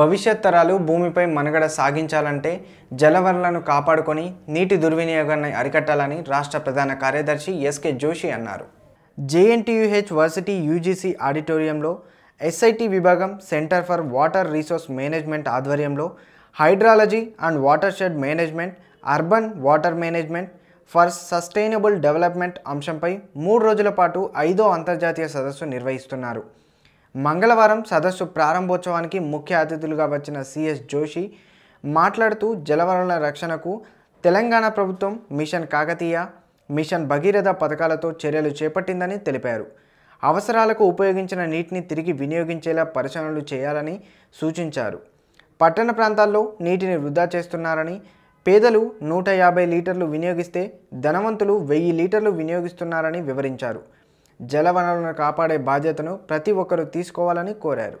భవిష్యత్ తరాలు భూమిపై మనుగడ సాగించాలంటే జలవనరులను కాపాడుకొని నీటి దుర్వినియోగాన్ని అరికట్టాలని రాష్ట్ర ప్రధాన కార్యదర్శి ఎస్కే జోషి అన్నారు జేఎన్టీయూహెచ్ వర్సిటీ యూజీసీ ఆడిటోరియంలో ఎస్ఐటి విభాగం centre for water resource management ఆధ్వర్యంలో hydrology and water shed management urban water management for sustainable development అంశంపై మూడు రోజుల పాటు ఐదో అంతర్జాతీయ సదస్సు నిర్వహిస్తున్నారు మంగళవారం సదస్సు ప్రారంభోత్సవానికి ముఖ్య అతిథులుగా వచ్చిన సిఎస్ జోషి మాట్లాడుతూ జలవనరుల రక్షణకు తెలంగాణ ప్రభుత్వం మిషన్ కాకతీయ మిషన్ భగీరథ పథకాలతో చర్యలు చేపట్టిందని తెలిపారు అవసరాలకు ఉపయోగించిన నీటిని తిరిగి వినియోగించేలా పరిశీలనలు చేయాలని సూచించారు పట్టణ ప్రాంతాల్లో నీటిని వృధా చేస్తున్నారని పేదలు నూట యాభై లీటర్లు వినియోగిస్తే ధనవంతులు వెయ్యి లీటర్లు వినియోగిస్తున్నారని వివరించారు జలవనరులను కాపాడే బాధ్యతను ప్రతి ఒక్కరూ తీసుకోవాలని కోరారు